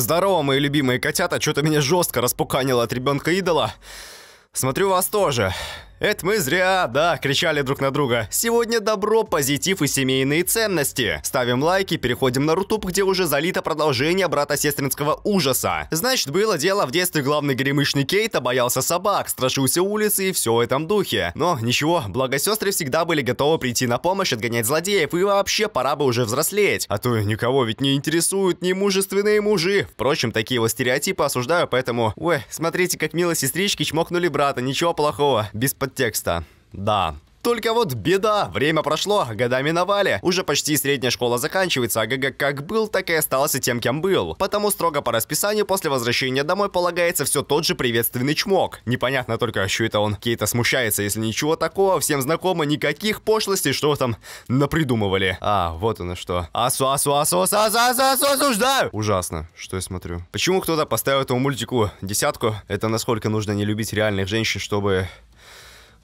Здорово, мои любимые котята, что-то меня жестко распуканило от ребенка идола. Смотрю вас тоже. Это мы зря, да, кричали друг на друга. Сегодня добро, позитив и семейные ценности. Ставим лайки, переходим на Рутуб, где уже залито продолжение брата-сестринского ужаса. Значит, было дело, в детстве главный гремышный Кейта боялся собак, страшился улицы и все в этом духе. Но ничего, благо сестры всегда были готовы прийти на помощь, отгонять злодеев и вообще пора бы уже взрослеть. А то никого ведь не интересуют ни мужественные мужи. Впрочем, такие его стереотипы осуждаю, поэтому... Ой, смотрите, как мило сестрички чмокнули брата, ничего плохого. Без под от текста. Да, только вот беда, время прошло, года миновали. Уже почти средняя школа заканчивается, а ГГ как был, так и остался тем, кем был. Потому строго по расписанию после возвращения домой полагается все тот же приветственный чмок. Непонятно только, что это он Кейта смущается, если ничего такого, всем знакомо, никаких пошлостей, что там напридумывали. А, вот оно что. Асу, асу, асу, асу, асу, асу, асу, осуждаю! Ужасно, что я смотрю. Почему кто-то поставил этому мультику десятку? Это насколько нужно не любить реальных женщин, чтобы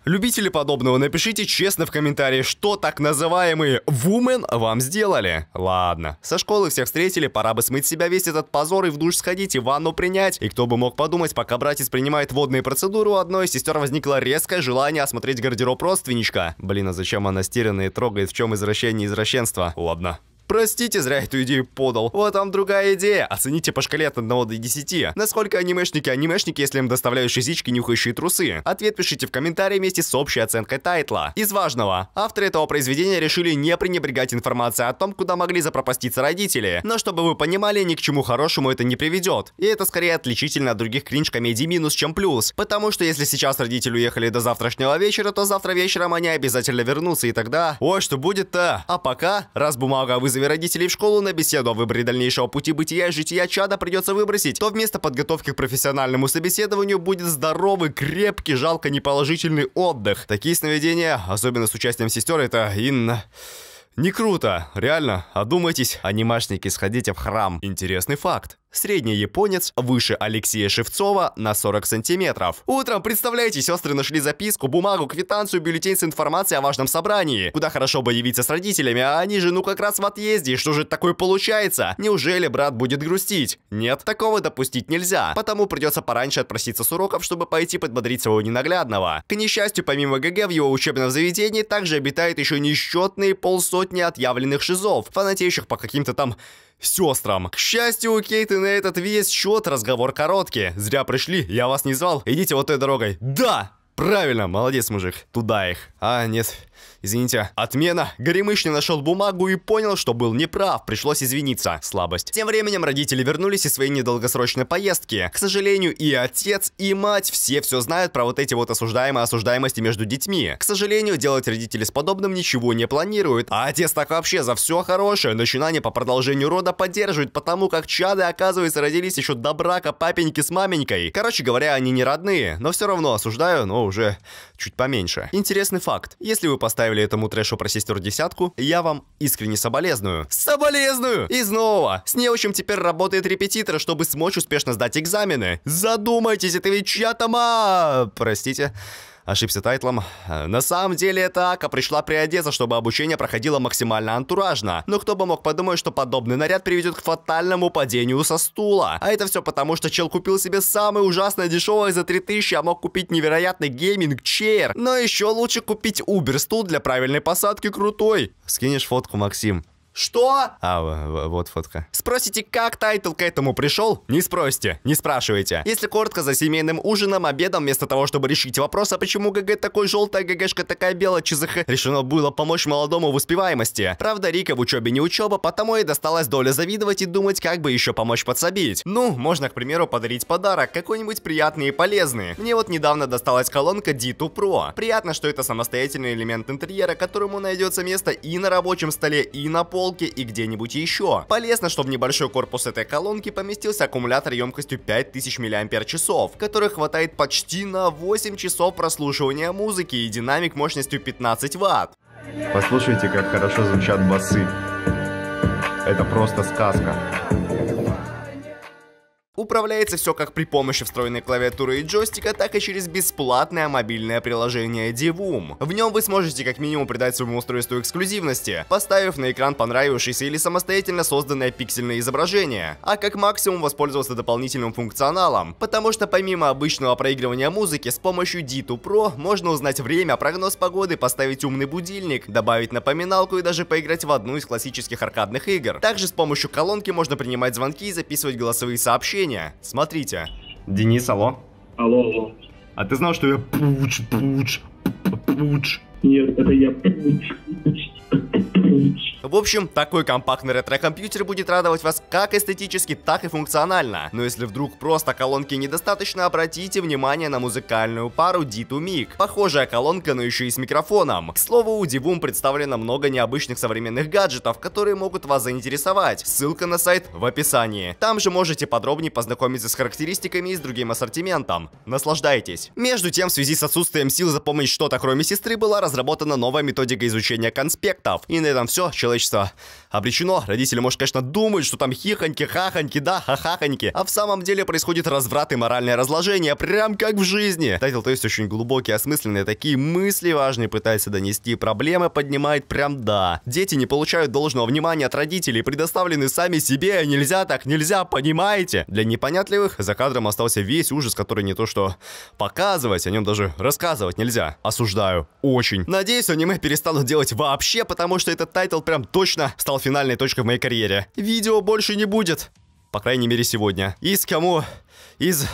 Любители подобного, напишите честно в комментарии, что так называемые вумен вам сделали. Ладно, со школы всех встретили, пора бы смыть себя весь этот позор и в душ сходить, и ванну принять. И кто бы мог подумать, пока братец принимает водные процедуры у одной, сестер возникло резкое желание осмотреть гардероб родственничка. Блин, а зачем она стерянная и трогает, в чем извращение извращенства? Ладно. Простите, зря эту идею подал. Вот вам другая идея. Оцените по шкале от 1 до 10. Насколько анимешники анимешники, если им доставляют шизички, нюхающие трусы? Ответ пишите в комментарии вместе с общей оценкой тайтла. Из важного. Авторы этого произведения решили не пренебрегать информацией о том, куда могли запропаститься родители. Но чтобы вы понимали, ни к чему хорошему это не приведет. И это скорее отличительно от других кринж-комедий минус, чем плюс. Потому что если сейчас родители уехали до завтрашнего вечера, то завтра вечером они обязательно вернутся и тогда... Ой, что будет-то? А пока, раз бумага вызовет вызове родителей в школу на беседу о выборе дальнейшего пути бытия и жития чада придется выбросить, то вместо подготовки к профессиональному собеседованию будет здоровый, крепкий, жалко неположительный отдых. Такие сновидения, особенно с участием сестер, это Инна... Не круто, реально, одумайтесь, анимашники, сходите в храм. Интересный факт. Средний японец выше Алексея Шевцова на 40 сантиметров. Утром, представляете, сестры нашли записку, бумагу, квитанцию, бюллетень с информацией о важном собрании. Куда хорошо бы явиться с родителями, а они же ну как раз в отъезде, что же такое получается? Неужели брат будет грустить? Нет, такого допустить нельзя, потому придется пораньше отпроситься с уроков, чтобы пойти подбодрить своего ненаглядного. К несчастью, помимо ГГ, в его учебном заведении также обитает еще несчетные полсотни отъявленных шизов, фанатеющих по каким-то там сестрам. К счастью, у Кейты на этот весь счет разговор короткий. Зря пришли, я вас не звал, идите вот этой дорогой. Да! Правильно, молодец, мужик. Туда их. А, нет. Извините. Отмена. не нашел бумагу и понял, что был неправ. Пришлось извиниться. Слабость. Тем временем родители вернулись из своей недолгосрочной поездки. К сожалению, и отец, и мать все все знают про вот эти вот осуждаемые осуждаемости между детьми. К сожалению, делать родители с подобным ничего не планируют. А отец так вообще за все хорошее начинание по продолжению рода поддерживает, потому как чады, оказывается, родились еще до брака папеньки с маменькой. Короче говоря, они не родные, но все равно осуждаю, но уже чуть поменьше. Интересный факт. Если вы поставили этому трэшу про сестер десятку, я вам искренне соболезную. Соболезную! И снова! С неучим теперь работает репетитор, чтобы смочь успешно сдать экзамены. Задумайтесь, это ведь чья-то ма... Простите ошибся тайтлом. На самом деле это Ака пришла приодеться, чтобы обучение проходило максимально антуражно. Но кто бы мог подумать, что подобный наряд приведет к фатальному падению со стула. А это все потому, что чел купил себе самое ужасное дешевое за 3000, а мог купить невероятный гейминг чейр. Но еще лучше купить убер стул для правильной посадки крутой. Скинешь фотку, Максим. Что? А, вот фотка. Спросите, как Тайтл к этому пришел? Не спросите, не спрашивайте. Если коротко, за семейным ужином, обедом, вместо того, чтобы решить вопрос, а почему ГГ такой желтая, ГГшка такая белая, ЧЗХ, решено было помочь молодому в успеваемости. Правда, Рика в учебе не учеба, потому и досталась доля завидовать и думать, как бы еще помочь подсобить. Ну, можно, к примеру, подарить подарок, какой-нибудь приятный и полезный. Мне вот недавно досталась колонка D2 Pro. Приятно, что это самостоятельный элемент интерьера, которому найдется место и на рабочем столе, и на пол полке и где-нибудь еще. Полезно, что в небольшой корпус этой колонки поместился аккумулятор емкостью 5000 мАч, который хватает почти на 8 часов прослушивания музыки и динамик мощностью 15 Вт. Послушайте, как хорошо звучат басы. Это просто сказка. Управляется все как при помощи встроенной клавиатуры и джойстика, так и через бесплатное мобильное приложение Divoom. В нем вы сможете как минимум придать своему устройству эксклюзивности, поставив на экран понравившееся или самостоятельно созданное пиксельное изображение, а как максимум воспользоваться дополнительным функционалом, потому что помимо обычного проигрывания музыки, с помощью D2 Pro можно узнать время, прогноз погоды, поставить умный будильник, добавить напоминалку и даже поиграть в одну из классических аркадных игр. Также с помощью колонки можно принимать звонки и записывать голосовые сообщения, сообщение. Смотрите. Денис, алло. Алло, алло. А ты знал, что я пуч, пуч, пуч? Нет, это я пуч, пуч, пуч. В общем, такой компактный ретро-компьютер будет радовать вас как эстетически, так и функционально. Но если вдруг просто колонки недостаточно, обратите внимание на музыкальную пару D2MIC. Похожая колонка, но еще и с микрофоном. К слову, у Divum представлено много необычных современных гаджетов, которые могут вас заинтересовать. Ссылка на сайт в описании. Там же можете подробнее познакомиться с характеристиками и с другим ассортиментом. Наслаждайтесь! Между тем, в связи с отсутствием сил запомнить что-то кроме сестры, была разработана новая методика изучения конспектов. И на этом все человечества обречено. Родители, может, конечно, думают, что там хихоньки, хахоньки, да, хахахоньки. А в самом деле происходит разврат и моральное разложение, прям как в жизни. Тайтл то есть очень глубокие, осмысленные, такие мысли важные пытается донести, проблемы поднимает прям да. Дети не получают должного внимания от родителей, предоставлены сами себе, нельзя так, нельзя, понимаете? Для непонятливых за кадром остался весь ужас, который не то что показывать, о нем даже рассказывать нельзя. Осуждаю. Очень. Надеюсь, аниме перестанут делать вообще, потому что этот тайтл прям точно стал стал финальной точкой в моей карьере. Видео больше не будет. По крайней мере, сегодня. Из кому? Из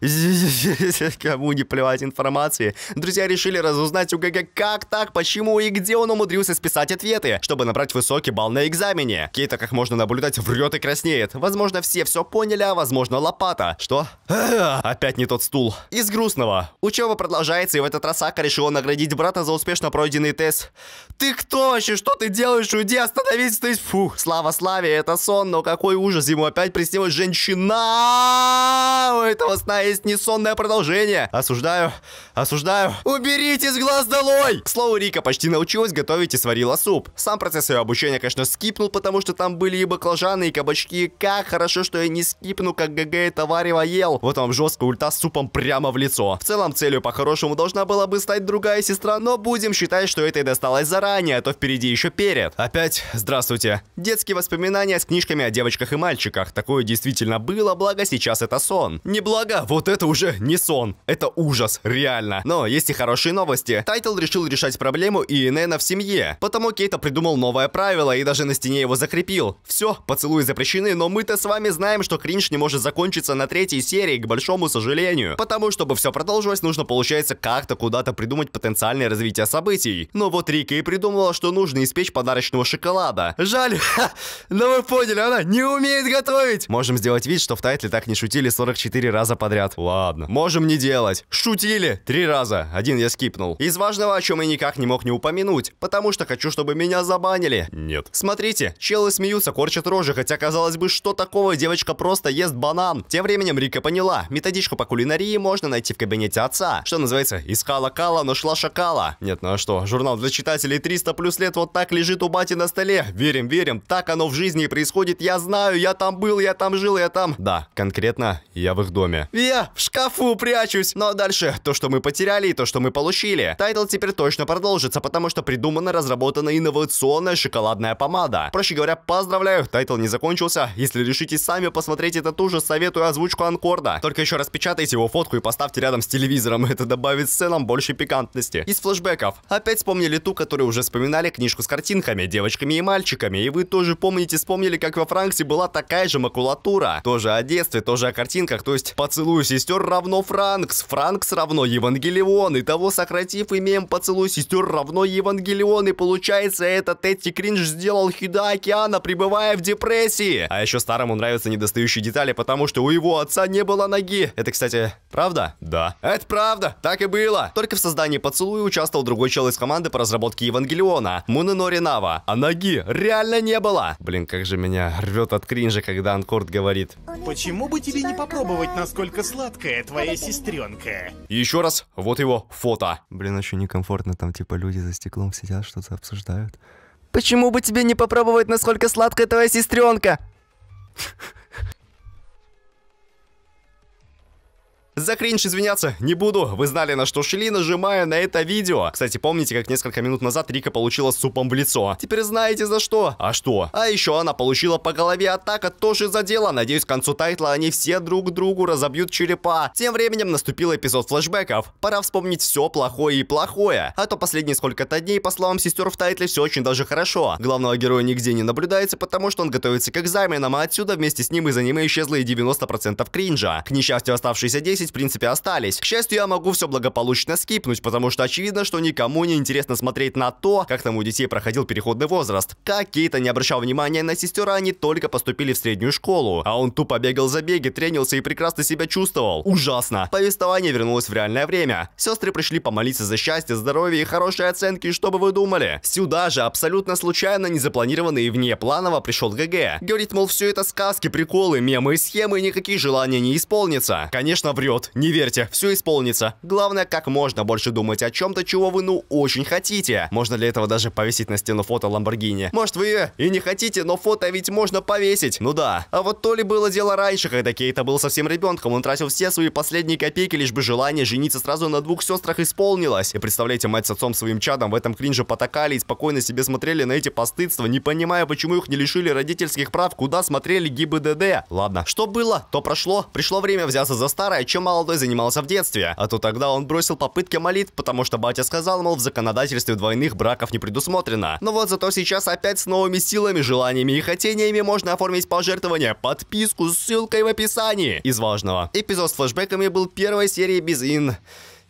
Кому не плевать информации. Друзья решили разузнать у ГГ, как так, почему и где он умудрился списать ответы, чтобы набрать высокий балл на экзамене. Кейта, как можно наблюдать, врет и краснеет. Возможно, все все поняли, а возможно, лопата. Что? Опять не тот стул. Из грустного. Учеба продолжается, и в этот раз Ака решила наградить брата за успешно пройденный тест. Ты кто вообще? Что ты делаешь? Уйди, остановись, ты... Фу, слава славе, это сон, но какой ужас. Ему опять приснилась женщина. У этого сна есть несонное продолжение. Осуждаю, осуждаю. Уберите с глаз долой! К слову, Рика почти научилась готовить и сварила суп. Сам процесс ее обучения, конечно, скипнул, потому что там были и баклажаны, и кабачки. Как хорошо, что я не скипну, как ГГ это варево ел. Вот вам жесткая ульта с супом прямо в лицо. В целом, целью по-хорошему должна была бы стать другая сестра, но будем считать, что этой досталось заранее, а то впереди еще перед. Опять, здравствуйте. Детские воспоминания с книжками о девочках и мальчиках. Такое действительно было, благо сейчас это сон. Не благо Однако, вот это уже не сон. Это ужас, реально. Но есть и хорошие новости. Тайтл решил решать проблему и Иенена в семье. Потому Кейта придумал новое правило и даже на стене его закрепил. Все, поцелуи запрещены, но мы-то с вами знаем, что кринж не может закончиться на третьей серии, к большому сожалению. Потому, чтобы все продолжилось, нужно, получается, как-то куда-то придумать потенциальное развитие событий. Но вот Рика и придумала, что нужно испечь подарочного шоколада. Жаль, ха, но вы поняли, она не умеет готовить. Можем сделать вид, что в Тайтле так не шутили 44 раза подряд подряд. Ладно. Можем не делать. Шутили. Три раза. Один я скипнул. Из важного, о чем я никак не мог не упомянуть, потому что хочу, чтобы меня забанили. Нет. Смотрите, челы смеются, корчат рожи, хотя казалось бы, что такого, девочка просто ест банан. Тем временем Рика поняла, методичку по кулинарии можно найти в кабинете отца. Что называется, искала кала, нашла шакала. Нет, ну а что, журнал для читателей 300 плюс лет вот так лежит у бати на столе. Верим, верим, так оно в жизни и происходит, я знаю, я там был, я там жил, я там... Да, конкретно, я в их доме. Я в шкафу прячусь. Ну а дальше, то, что мы потеряли и то, что мы получили. Тайтл теперь точно продолжится, потому что придумана, разработана инновационная шоколадная помада. Проще говоря, поздравляю, тайтл не закончился. Если решите сами посмотреть этот ужас, советую озвучку Анкорда. Только еще распечатайте его фотку и поставьте рядом с телевизором. Это добавит сценам больше пикантности. Из флешбеков. Опять вспомнили ту, которую уже вспоминали книжку с картинками, девочками и мальчиками. И вы тоже помните, вспомнили, как во Франксе была такая же макулатура. Тоже о детстве, тоже о картинках, то есть поцелуй Поцелую сестер равно Франкс, Франкс равно Евангелион. и того сократив, имеем поцелуй сестер равно Евангелион. И получается, этот Тетти Кринж сделал Хида Океана, пребывая в депрессии. А еще старому нравятся недостающие детали, потому что у его отца не было ноги. Это, кстати, правда? Да. Это правда, так и было. Только в создании поцелуя участвовал другой чел из команды по разработке Евангелиона, Муненори Нава. А ноги реально не было. Блин, как же меня рвет от кринжа, когда Анкорд говорит. Почему бы тебе не попробовать, насколько настолько сладкая твоя сестренка. еще раз, вот его фото. Блин, очень некомфортно, там типа люди за стеклом сидят, что-то обсуждают. Почему бы тебе не попробовать, насколько сладкая твоя сестренка? За кринж извиняться не буду, вы знали, на что шли, нажимая на это видео. Кстати, помните, как несколько минут назад Рика получила супом в лицо? Теперь знаете за что? А что? А еще она получила по голове атака тоже за дело. Надеюсь, к концу тайтла они все друг другу разобьют черепа. Тем временем наступил эпизод флешбеков. Пора вспомнить все плохое и плохое. А то последние сколько-то дней, по словам сестер в тайтле, все очень даже хорошо. Главного героя нигде не наблюдается, потому что он готовится к экзаменам, а отсюда вместе с ним из аниме исчезло и 90% кринжа. К несчастью, оставшиеся 10 10, в принципе, остались. К счастью, я могу все благополучно скипнуть, потому что очевидно, что никому не интересно смотреть на то, как там у детей проходил переходный возраст. Как Кейта не обращал внимания на сестер, они только поступили в среднюю школу, а он тупо бегал за беги, тренился и прекрасно себя чувствовал. Ужасно. Повествование вернулось в реальное время. Сестры пришли помолиться за счастье, здоровье и хорошие оценки, что бы вы думали? Сюда же абсолютно случайно, незапланированно и вне планово пришел ГГ. Говорит, мол, все это сказки, приколы, мемы и схемы, никакие желания не исполнится. Конечно, врет вперед, не верьте, все исполнится. Главное, как можно больше думать о чем-то, чего вы ну очень хотите. Можно для этого даже повесить на стену фото Ламборгини. Может вы и не хотите, но фото ведь можно повесить. Ну да. А вот то ли было дело раньше, когда Кейта был совсем ребенком, он тратил все свои последние копейки, лишь бы желание жениться сразу на двух сестрах исполнилось. И представляете, мать с отцом своим чадом в этом кринже потакали и спокойно себе смотрели на эти постыдства, не понимая, почему их не лишили родительских прав, куда смотрели ГИБДД. Ладно, что было, то прошло. Пришло время взяться за старое, чем молодой занимался в детстве, а то тогда он бросил попытки молитв, потому что батя сказал, мол, в законодательстве двойных браков не предусмотрено. Но вот зато сейчас опять с новыми силами, желаниями и хотениями можно оформить пожертвование, подписку с ссылкой в описании. Из важного. Эпизод с флешбеками был первой серии без ин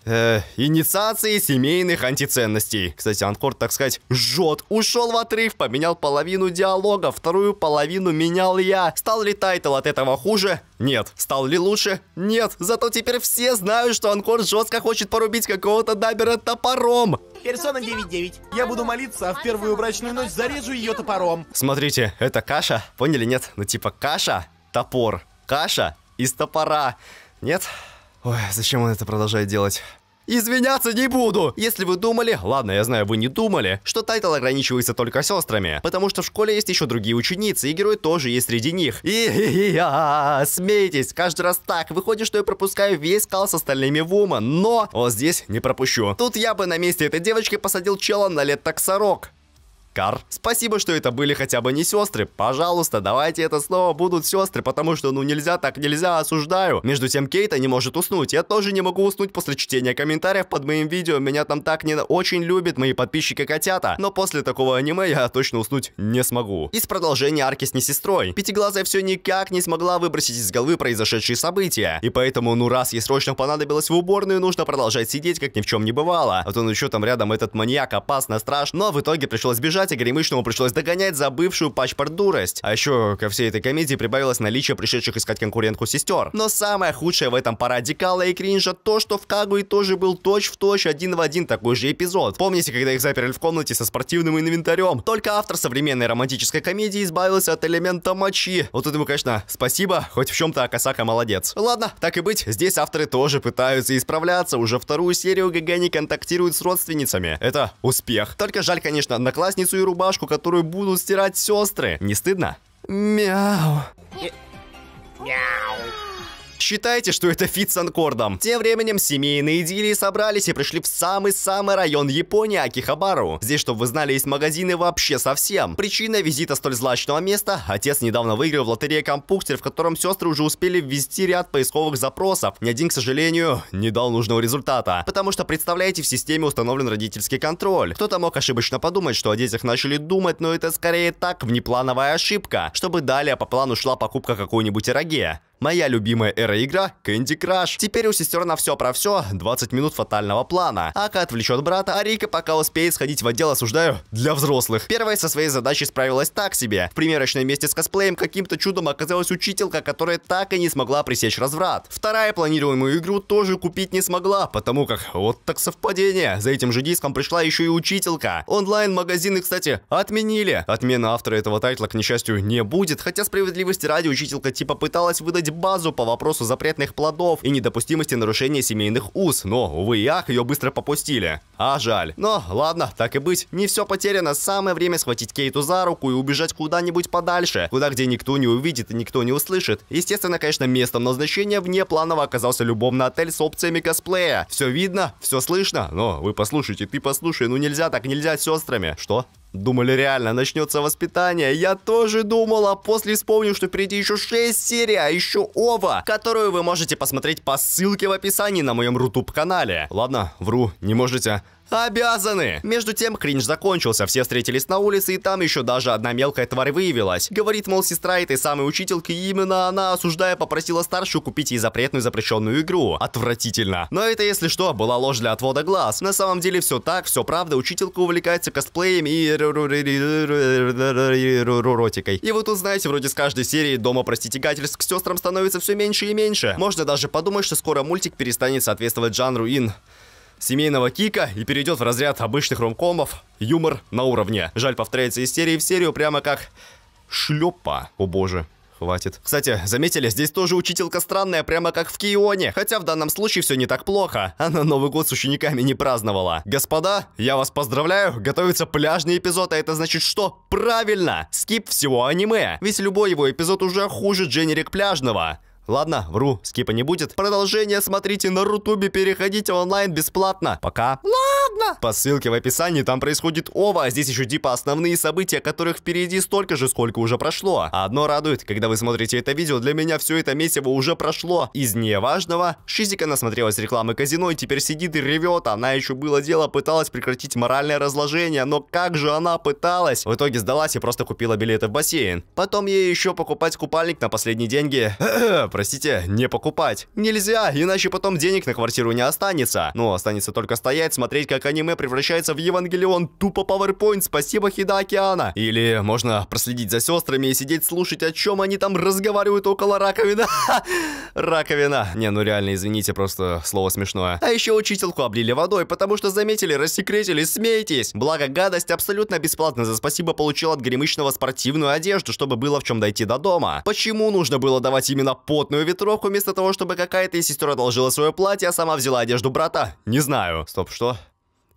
э, инициации семейных антиценностей. Кстати, Анкор, так сказать, жжет. Ушел в отрыв, поменял половину диалога, вторую половину менял я. Стал ли тайтл от этого хуже? Нет. Стал ли лучше? Нет. Зато теперь все знают, что Анкор жестко хочет порубить какого-то дабера топором. Персона 9.9. Я буду молиться, а в первую брачную ночь зарежу ее топором. Смотрите, это каша. Поняли, нет? Ну типа каша, топор. Каша из топора. Нет? Ой, а зачем он это продолжает делать? Извиняться не буду! Если вы думали, ладно, я знаю, вы не думали, что тайтл ограничивается только сестрами, потому что в школе есть еще другие ученицы, и герой тоже есть среди них. И, я и а, смейтесь, каждый раз так, выходит, что я пропускаю весь кал с остальными вума, но вот здесь не пропущу. Тут я бы на месте этой девочки посадил чела на лет так сорок. Кар. Спасибо, что это были хотя бы не сестры. Пожалуйста, давайте это снова будут сестры, потому что ну нельзя так, нельзя, осуждаю. Между тем, Кейта не может уснуть. Я тоже не могу уснуть после чтения комментариев под моим видео. Меня там так не очень любят мои подписчики котята. Но после такого аниме я точно уснуть не смогу. Из продолжения арки с не сестрой. Пятиглазая все никак не смогла выбросить из головы произошедшие события. И поэтому, ну раз ей срочно понадобилось в уборную, нужно продолжать сидеть, как ни в чем не бывало. А то ну что там рядом этот маньяк, опасно, страш. Но в итоге пришлось бежать результате Гремышному пришлось догонять забывшую пачпорт дурость. А еще ко всей этой комедии прибавилось наличие пришедших искать конкурентку сестер. Но самое худшее в этом параде кала и кринжа то, что в Кагуе тоже был точь в точь один в один такой же эпизод. Помните, когда их заперли в комнате со спортивным инвентарем? Только автор современной романтической комедии избавился от элемента мочи. Вот этому, конечно, спасибо, хоть в чем-то Акасака молодец. Ладно, так и быть, здесь авторы тоже пытаются исправляться. Уже вторую серию ГГ не контактируют с родственницами. Это успех. Только жаль, конечно, одноклассницу джинсы и рубашку, которую будут стирать сестры. Не стыдно? Мяу. Мяу. Считайте, что это фит с анкордом. Тем временем семейные идиллии собрались и пришли в самый-самый район Японии Акихабару. Здесь, чтобы вы знали, есть магазины вообще совсем. Причина визита столь злачного места – отец недавно выиграл в лотерее компьютер, в котором сестры уже успели ввести ряд поисковых запросов. Ни один, к сожалению, не дал нужного результата. Потому что, представляете, в системе установлен родительский контроль. Кто-то мог ошибочно подумать, что о детях начали думать, но это скорее так, внеплановая ошибка, чтобы далее по плану шла покупка какой-нибудь эроге. Моя любимая эра игра – Candy Crush. Теперь у сестер на все про все 20 минут фатального плана. Ака отвлечет брата, а Рика пока успеет сходить в отдел «Осуждаю» для взрослых. Первая со своей задачей справилась так себе. В примерочной месте с косплеем каким-то чудом оказалась учителька, которая так и не смогла пресечь разврат. Вторая планируемую игру тоже купить не смогла, потому как вот так совпадение. За этим же диском пришла еще и учителька. Онлайн-магазины, кстати, отменили. Отмена автора этого тайтла, к несчастью, не будет, хотя справедливости ради учителька типа пыталась выдать базу по вопросу запретных плодов и недопустимости нарушения семейных уз, но, увы и ах, ее быстро попустили. А жаль. Но, ладно, так и быть, не все потеряно, самое время схватить Кейту за руку и убежать куда-нибудь подальше, куда где никто не увидит и никто не услышит. Естественно, конечно, местом назначения вне планово оказался любовный отель с опциями косплея. Все видно, все слышно, но вы послушайте, ты послушай, ну нельзя так, нельзя с сестрами. Что? Думали, реально начнется воспитание. Я тоже думал, а после вспомню, что впереди еще 6 серий, а еще ова, которую вы можете посмотреть по ссылке в описании на моем рутуб канале. Ладно, вру, не можете. Обязаны! Между тем, кринж закончился, все встретились на улице, и там еще даже одна мелкая тварь выявилась. Говорит, мол, сестра этой самой учительки, и именно она, осуждая, попросила старшую купить ей запретную запрещенную игру. Отвратительно. Но это, если что, была ложь для отвода глаз. На самом деле все так, все правда, учителька увлекается косплеем и... ротикой. И вы тут знаете, вроде с каждой серии Дома проститекательств к сестрам становится все меньше и меньше. Можно даже подумать, что скоро мультик перестанет соответствовать жанру ин... In семейного кика и перейдет в разряд обычных ромкомов юмор на уровне. Жаль, повторяется из серии в серию, прямо как шлепа. О боже, хватит. Кстати, заметили, здесь тоже учителька странная, прямо как в Кионе. Хотя в данном случае все не так плохо. Она Новый год с учениками не праздновала. Господа, я вас поздравляю, готовится пляжный эпизод, а это значит что? Правильно! Скип всего аниме. Ведь любой его эпизод уже хуже Дженерик пляжного. Ладно, вру, скипа не будет. Продолжение смотрите на Рутубе, переходите онлайн бесплатно. Пока. Ладно. По ссылке в описании, там происходит ова, а здесь еще типа основные события, которых впереди столько же, сколько уже прошло. А одно радует, когда вы смотрите это видео, для меня все это месиво уже прошло. Из неважного, Шизика насмотрелась рекламы казино и теперь сидит и ревет. Она еще было дело пыталась прекратить моральное разложение, но как же она пыталась? В итоге сдалась и просто купила билеты в бассейн. Потом ей еще покупать купальник на последние деньги. простите, не покупать. Нельзя, иначе потом денег на квартиру не останется. Ну, останется только стоять, смотреть, как аниме превращается в Евангелион. Тупо PowerPoint, спасибо Хида Океана. Или можно проследить за сестрами и сидеть слушать, о чем они там разговаривают около раковины. Раковина. Не, ну реально, извините, просто слово смешное. А еще учительку облили водой, потому что заметили, рассекретили, смейтесь. Благо, гадость абсолютно бесплатно за спасибо получил от гремычного спортивную одежду, чтобы было в чем дойти до дома. Почему нужно было давать именно под плотную ветровку, вместо того, чтобы какая-то из сестер одолжила свое платье, а сама взяла одежду брата? Не знаю. Стоп, что?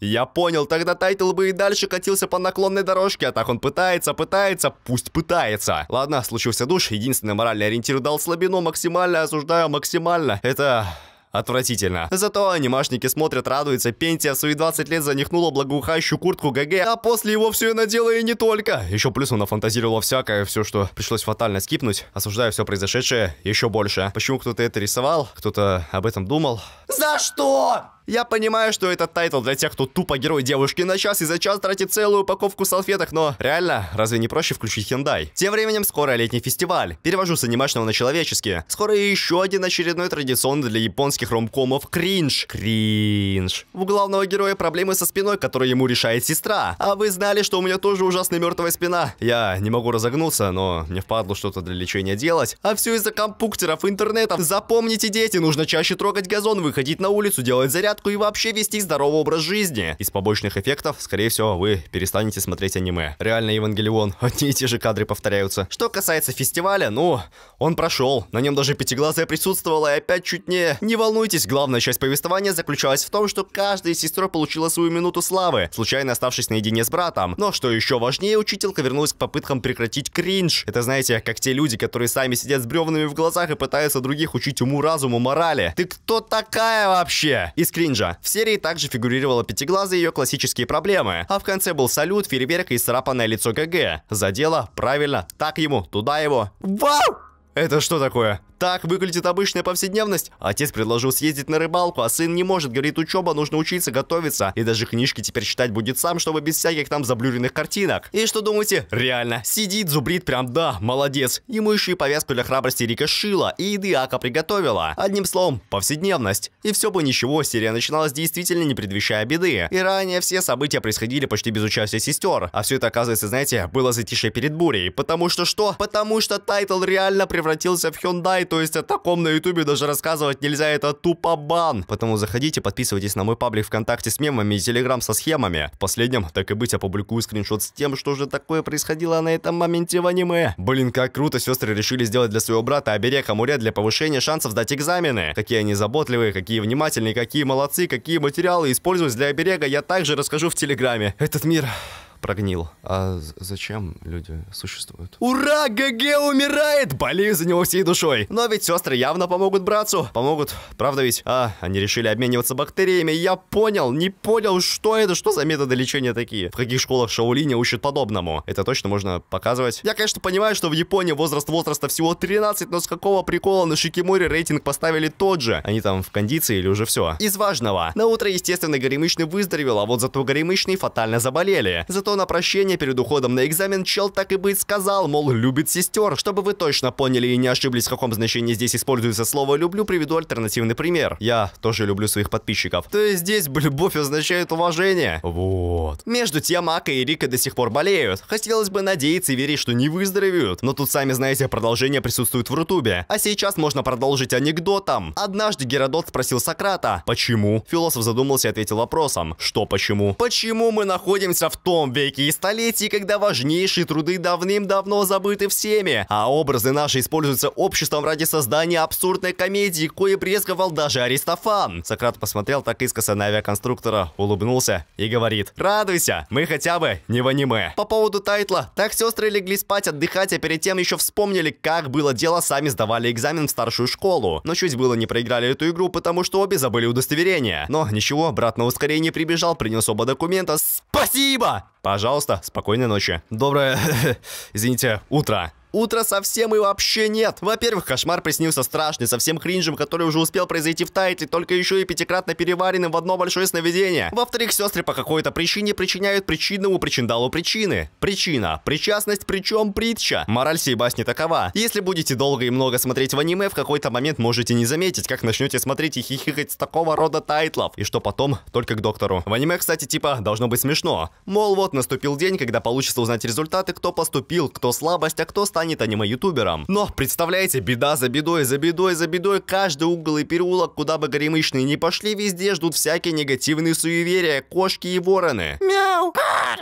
Я понял, тогда Тайтл бы и дальше катился по наклонной дорожке, а так он пытается, пытается, пусть пытается. Ладно, случился душ, единственный моральный ориентир дал слабину, максимально осуждаю, максимально. Это... Отвратительно. Зато анимашники смотрят, радуются. Пентия в свои 20 лет занихнула благоухающую куртку ГГ, а после его все и надела и не только. Еще плюс он фантазировала всякое, все, что пришлось фатально скипнуть. Осуждаю все произошедшее еще больше. Почему кто-то это рисовал, кто-то об этом думал. За что? Я понимаю, что этот тайтл для тех, кто тупо герой девушки на час и за час тратит целую упаковку салфеток, но реально, разве не проще включить хендай? Тем временем скоро летний фестиваль. Перевожу с анимешного на человеческий. Скоро еще один очередной традиционный для японских ромкомов кринж. Кринж. У главного героя проблемы со спиной, которую ему решает сестра. А вы знали, что у меня тоже ужасная мертвая спина? Я не могу разогнуться, но мне впадло что-то для лечения делать. А все из-за компуктеров, интернетов. Запомните, дети, нужно чаще трогать газон, выходить на улицу, делать заряд зарядку и вообще вести здоровый образ жизни. Из побочных эффектов, скорее всего, вы перестанете смотреть аниме. Реально, Евангелион, одни и те же кадры повторяются. Что касается фестиваля, ну, он прошел. На нем даже пятиглазая присутствовала и опять чуть не... Не волнуйтесь, главная часть повествования заключалась в том, что каждая из сестер получила свою минуту славы, случайно оставшись наедине с братом. Но что еще важнее, учителька вернулась к попыткам прекратить кринж. Это знаете, как те люди, которые сами сидят с бревнами в глазах и пытаются других учить уму, разуму, морали. Ты кто такая вообще? Искренне Кринжа. В серии также фигурировала Пятиглазая и ее классические проблемы, а в конце был салют, фейерверк и срапанное лицо ГГ. За дело, правильно, так ему, туда его. Вау! Это что такое? Так выглядит обычная повседневность. Отец предложил съездить на рыбалку, а сын не может. Говорит, учеба, нужно учиться, готовиться. И даже книжки теперь читать будет сам, чтобы без всяких там заблюренных картинок. И что думаете? Реально. Сидит, зубрит, прям да, молодец. Ему еще и повязку для храбрости Рика шила, и еды Ака приготовила. Одним словом, повседневность. И все бы ничего, серия начиналась действительно не предвещая беды. И ранее все события происходили почти без участия сестер. А все это, оказывается, знаете, было затишье перед бурей. Потому что что? Потому что Тайтл реально превратился в Hyundai то есть о таком на ютубе даже рассказывать нельзя, это тупо бан. Поэтому заходите, подписывайтесь на мой паблик ВКонтакте с мемами и Телеграм со схемами. В последнем, так и быть, опубликую скриншот с тем, что же такое происходило на этом моменте в аниме. Блин, как круто сестры решили сделать для своего брата оберег Амуре для повышения шансов сдать экзамены. Какие они заботливые, какие внимательные, какие молодцы, какие материалы использовать для оберега, я также расскажу в Телеграме. Этот мир прогнил. А зачем люди существуют? Ура! ГГ умирает! Болею за него всей душой. Но ведь сестры явно помогут братцу. Помогут, правда ведь? А, они решили обмениваться бактериями. Я понял, не понял, что это, что за методы лечения такие. В каких школах Шаолиня учат подобному? Это точно можно показывать. Я, конечно, понимаю, что в Японии возраст возраста всего 13, но с какого прикола на Шикиморе рейтинг поставили тот же? Они там в кондиции или уже все? Из важного. На утро, естественно, Горемычный выздоровел, а вот зато Горемычный фатально заболели. Зато зато на прощение перед уходом на экзамен чел так и быть сказал, мол, любит сестер. Чтобы вы точно поняли и не ошиблись, в каком значении здесь используется слово «люблю», приведу альтернативный пример. Я тоже люблю своих подписчиков. То есть здесь любовь означает уважение. Вот. Между тем, Ака и Рика до сих пор болеют. Хотелось бы надеяться и верить, что не выздоровеют. Но тут, сами знаете, продолжение присутствует в Рутубе. А сейчас можно продолжить анекдотом. Однажды Геродот спросил Сократа, почему? Философ задумался и ответил вопросом, что почему? Почему мы находимся в том веки и столетия, когда важнейшие труды давным-давно забыты всеми, а образы наши используются обществом ради создания абсурдной комедии, кое брезговал даже Аристофан. Сократ посмотрел так искоса на авиаконструктора, улыбнулся и говорит, радуйся, мы хотя бы не в аниме. По поводу тайтла, так сестры легли спать, отдыхать, а перед тем еще вспомнили, как было дело, сами сдавали экзамен в старшую школу. Но чуть было не проиграли эту игру, потому что обе забыли удостоверение. Но ничего, брат на ускорение прибежал, принес оба документа. Спасибо! Пожалуйста, спокойной ночи. Доброе, извините, утро. Утра совсем и вообще нет. Во-первых, кошмар приснился страшный, совсем всем кринжем, который уже успел произойти в Тайте, только еще и пятикратно переваренным в одно большое сновидение. Во-вторых, сестры по какой-то причине причиняют причинному причиндалу причины. Причина. Причастность, причем притча. Мораль сей басни такова. Если будете долго и много смотреть в аниме, в какой-то момент можете не заметить, как начнете смотреть и хихикать с такого рода тайтлов. И что потом, только к доктору. В аниме, кстати, типа, должно быть смешно. Мол, вот наступил день, когда получится узнать результаты, кто поступил, кто слабость, а кто стал станет аниме-ютубером. Но, представляете, беда за бедой, за бедой, за бедой, каждый угол и переулок, куда бы горемычные не пошли, везде ждут всякие негативные суеверия, кошки и вороны. Мяу!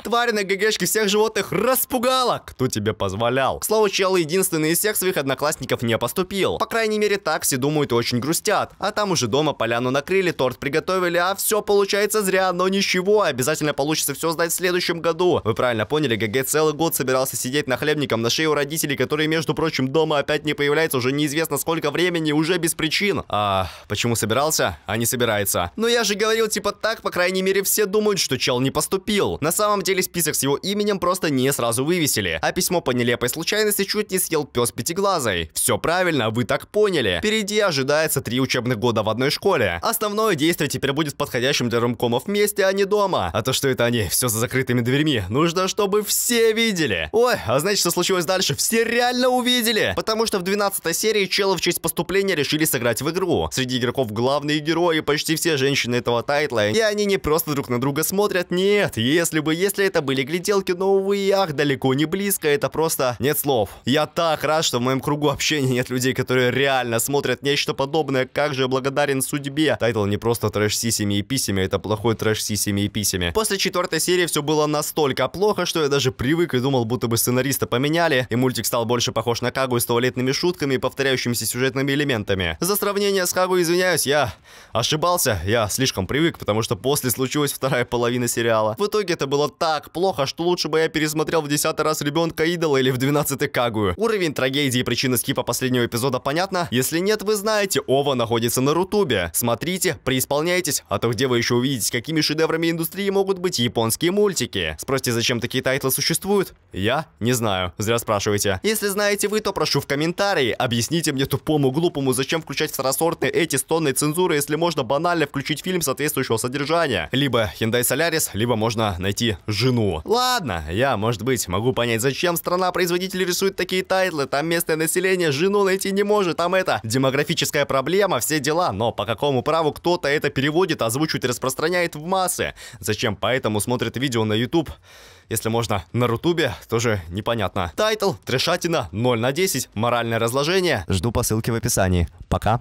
Тварь на ГГшке всех животных распугала! Кто тебе позволял? К слову, чел единственный из всех своих одноклассников не поступил. По крайней мере, так все думают и очень грустят. А там уже дома поляну накрыли, торт приготовили, а все получается зря, но ничего, обязательно получится все сдать в следующем году. Вы правильно поняли, ГГ целый год собирался сидеть на хлебником на шее у родителей родителей, которые, между прочим, дома опять не появляются уже неизвестно сколько времени, уже без причин. А почему собирался, а не собирается? Но ну, я же говорил, типа так, по крайней мере, все думают, что чел не поступил. На самом деле список с его именем просто не сразу вывесили, а письмо по нелепой случайности чуть не съел пес пятиглазой Все правильно, вы так поняли. Впереди ожидается три учебных года в одной школе. Основное действие теперь будет в подходящем для ромкомов месте, а не дома. А то, что это они, все за закрытыми дверьми, нужно, чтобы все видели. Ой, а знаете, что случилось дальше? Все все реально увидели. Потому что в 12 серии челы в честь поступления решили сыграть в игру. Среди игроков главные герои почти все женщины этого тайтла. И они не просто друг на друга смотрят, нет. Если бы, если это были гляделки, но увы, ах, далеко не близко, это просто нет слов. Я так рад, что в моем кругу общения нет людей, которые реально смотрят нечто подобное. Как же благодарен судьбе. Тайтл не просто трэш сисями и писями, это плохой трэш сисями и писями. После четвертой серии все было настолько плохо, что я даже привык и думал, будто бы сценариста поменяли, и мультик мультик стал больше похож на Кагу с туалетными шутками и повторяющимися сюжетными элементами. За сравнение с Кагу, извиняюсь, я ошибался, я слишком привык, потому что после случилась вторая половина сериала. В итоге это было так плохо, что лучше бы я пересмотрел в десятый раз Ребенка Идола или в двенадцатый Кагую. Уровень трагедии и причина скипа последнего эпизода понятно? Если нет, вы знаете, Ова находится на Рутубе. Смотрите, преисполняйтесь, а то где вы еще увидите, какими шедеврами индустрии могут быть японские мультики? Спросите, зачем такие тайтлы существуют? Я не знаю, зря спрашиваете. Если знаете вы, то прошу в комментарии, объясните мне тупому глупому, зачем включать второсортные эти стонные цензуры, если можно банально включить фильм соответствующего содержания. Либо Hyundai Solaris, либо можно найти жену. Ладно, я, может быть, могу понять, зачем страна-производитель рисует такие тайтлы, там местное население жену найти не может, там это демографическая проблема, все дела, но по какому праву кто-то это переводит, озвучивает и распространяет в массы? Зачем поэтому смотрит видео на YouTube? если можно, на Рутубе, тоже непонятно. Тайтл, трешатина, 0 на 10, моральное разложение. Жду по ссылке в описании. Пока.